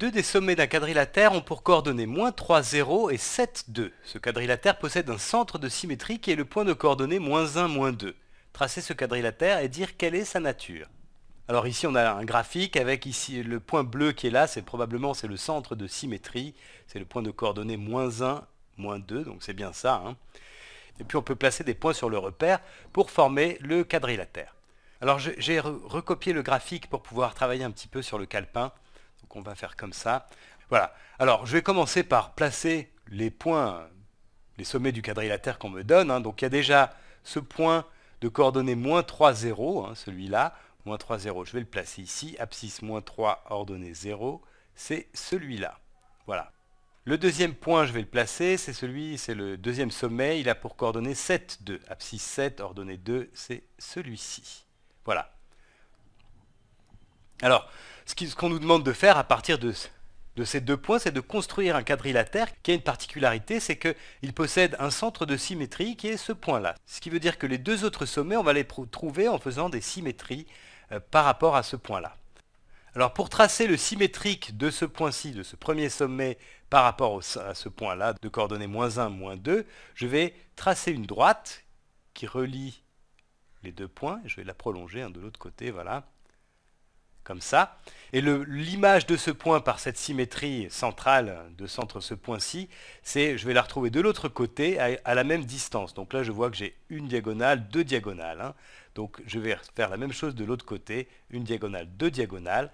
Deux des sommets d'un quadrilatère ont pour coordonnées moins 3, 0 et 7, 2. Ce quadrilatère possède un centre de symétrie qui est le point de coordonnées moins 1, moins 2. Tracer ce quadrilatère et dire quelle est sa nature. Alors ici on a un graphique avec ici le point bleu qui est là, c'est probablement c'est le centre de symétrie, c'est le point de coordonnées moins 1, moins 2, donc c'est bien ça. Hein. Et puis on peut placer des points sur le repère pour former le quadrilatère. Alors j'ai recopié le graphique pour pouvoir travailler un petit peu sur le calepin on va faire comme ça. Voilà. Alors je vais commencer par placer les points, les sommets du quadrilatère qu'on me donne. Hein. Donc il y a déjà ce point de coordonnées moins 3, 0, hein, celui-là, moins 3, 0. Je vais le placer ici. Abscisse moins 3, ordonnée 0, c'est celui-là. Voilà. Le deuxième point, je vais le placer, c'est celui, c'est le deuxième sommet, il a pour coordonnées 7, 2. Abscisse 7, ordonnée 2, c'est celui-ci. Voilà. Alors, ce qu'on nous demande de faire à partir de, ces deux points, c'est de construire un quadrilatère qui a une particularité, c'est qu'il possède un centre de symétrie qui est ce point-là. Ce qui veut dire que les deux autres sommets, on va les trouver en faisant des symétries euh, par rapport à ce point-là. Alors pour tracer le symétrique de ce point-ci, de ce premier sommet, par rapport à ce point-là, de coordonnées moins 1, moins 2, je vais tracer une droite qui relie les deux points, je vais la prolonger hein, de l'autre côté, voilà comme ça. Et l'image de ce point par cette symétrie centrale de centre ce point-ci, c'est, je vais la retrouver de l'autre côté à, la même distance. Donc là, je vois que j'ai une diagonale, deux diagonales. Hein. Donc je vais faire la même chose de l'autre côté, une diagonale, deux diagonales.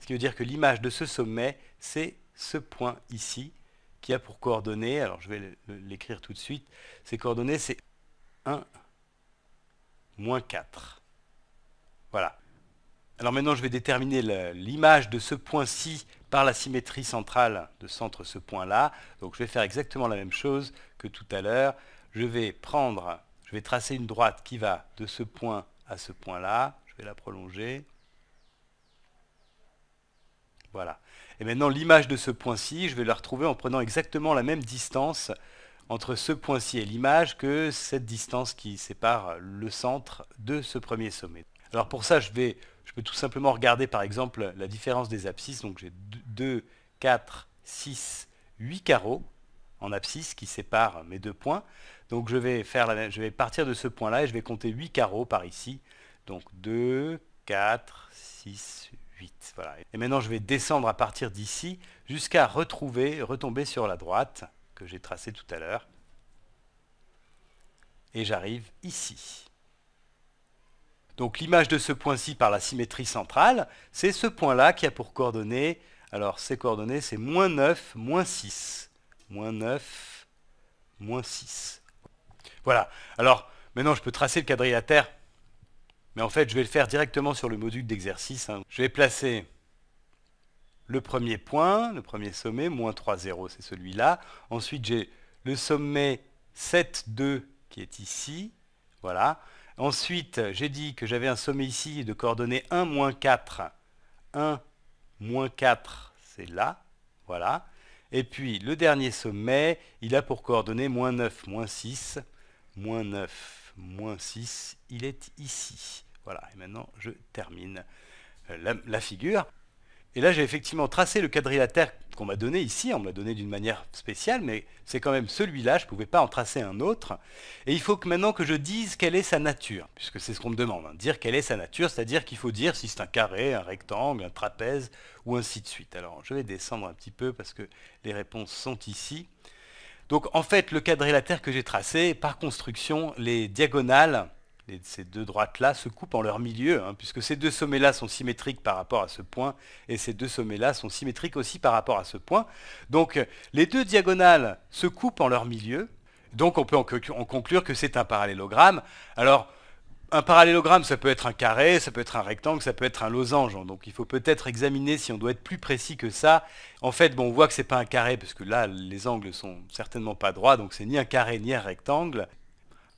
Ce qui veut dire que l'image de ce sommet, c'est ce point ici, qui a pour coordonnées, alors je vais l'écrire tout de suite, ces coordonnées, c'est 1, moins 4. Voilà. Alors maintenant, je vais déterminer l'image de ce point-ci par la symétrie centrale de centre ce point-là. Donc je vais faire exactement la même chose que tout à l'heure. Je vais prendre, je vais tracer une droite qui va de ce point à ce point-là. Je vais la prolonger. Voilà. Et maintenant, l'image de ce point-ci, je vais la retrouver en prenant exactement la même distance entre ce point-ci et l'image que cette distance qui sépare le centre de ce premier sommet. Alors pour ça, je vais je peux tout simplement regarder par exemple la différence des abscisses. Donc j'ai 2, 4, 6, 8 carreaux en abscisse qui séparent mes deux points. Donc je vais, partir de ce point-là et je vais compter 8 carreaux par ici. Donc 2, 4, 6, 8. Et maintenant je vais descendre à partir d'ici jusqu'à retrouver, retomber sur la droite que j'ai tracée tout à l'heure. Et j'arrive ici. Donc l'image de ce point-ci par la symétrie centrale, c'est ce point-là qui a pour coordonnées, alors ces coordonnées c'est moins 9, moins 6. Moins 9, moins 6. Voilà. Alors maintenant je peux tracer le quadrilatère, mais en fait je vais le faire directement sur le module d'exercice. Hein. Je vais placer le premier point, le premier sommet, moins 3, 0, c'est celui-là. Ensuite j'ai le sommet 7, 2 qui est ici. Voilà. Ensuite, j'ai dit que j'avais un sommet ici de coordonnées 1, moins 4. 1, moins 4, c'est là. Voilà. Et puis, le dernier sommet, il a pour coordonnées moins 9, moins 6. Moins 9, moins 6, il est ici. Voilà. Et maintenant, je termine euh, la, figure. Et là, j'ai effectivement tracé le quadrilatère qu'on m'a donné ici, on m'a donné d'une manière spéciale, mais c'est quand même celui-là, je ne pouvais pas en tracer un autre. Et il faut que maintenant que je dise quelle est sa nature, puisque c'est ce qu'on me demande, hein, dire quelle est sa nature, c'est-à-dire qu'il faut dire si c'est un carré, un rectangle, un trapèze, ou ainsi de suite. Alors je vais descendre un petit peu parce que les réponses sont ici. Donc en fait, le quadrilatère que j'ai tracé, par construction, les diagonales ces deux droites-là se coupent en leur milieu, hein, puisque ces deux sommets-là sont symétriques par rapport à ce point, et ces deux sommets-là sont symétriques aussi par rapport à ce point. Donc euh, les deux diagonales se coupent en leur milieu, donc on peut en, conclure que c'est un parallélogramme. Alors, un parallélogramme, ça peut être un carré, ça peut être un rectangle, ça peut être un losange. Hein. Donc il faut peut-être examiner si on doit être plus précis que ça. En fait, bon, on voit que ce n'est pas un carré, parce que là, les angles sont certainement pas droits, donc c'est ni un carré ni un rectangle.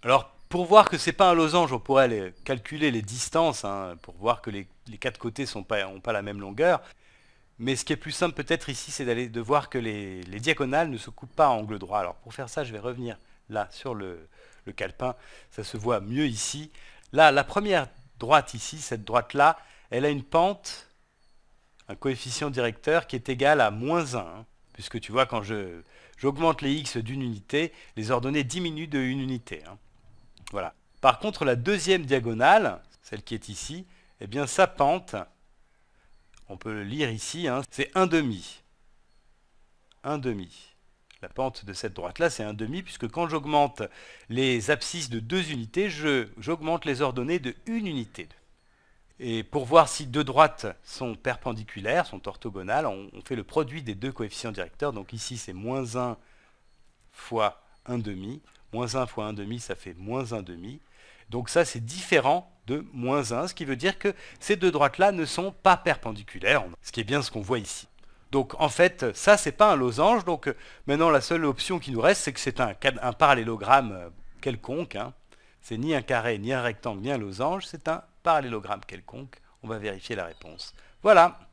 Alors pour voir que c'est pas un losange, on pourrait calculer les distances, hein, pour voir que les, quatre côtés n'ont pas, la même longueur. Mais ce qui est plus simple peut-être ici, c'est d'aller de voir que les, diagonales ne se coupent pas à angle droit. Alors pour faire ça, je vais revenir là sur le, calepin, ça se voit mieux ici. Là, la première droite ici, cette droite-là, elle a une pente, un coefficient directeur qui est égal à moins 1. Hein, puisque tu vois, quand j'augmente les x d'une unité, les ordonnées diminuent d'une unité. Hein. Voilà. Par contre, la deuxième diagonale, celle qui est ici, eh bien sa pente, on peut le lire ici, hein. c'est un demi. Un demi. La pente de cette droite-là, c'est un demi, puisque quand j'augmente les abscisses de deux unités, j'augmente les ordonnées de une unité. Et pour voir si deux droites sont perpendiculaires, sont orthogonales, on, on fait le produit des deux coefficients directeurs. Donc ici, c'est moins 1 fois demi Moins 1 fois demi ça fait moins demi Donc ça, c'est différent de moins 1, ce qui veut dire que ces deux droites-là ne sont pas perpendiculaires, ce qui est bien ce qu'on voit ici. Donc en fait, ça, c'est pas un losange. Donc maintenant, la seule option qui nous reste, c'est que c'est un, parallélogramme euh, quelconque. Hein. C'est ni un carré, ni un rectangle, ni un losange. C'est un parallélogramme quelconque. On va vérifier la réponse. Voilà.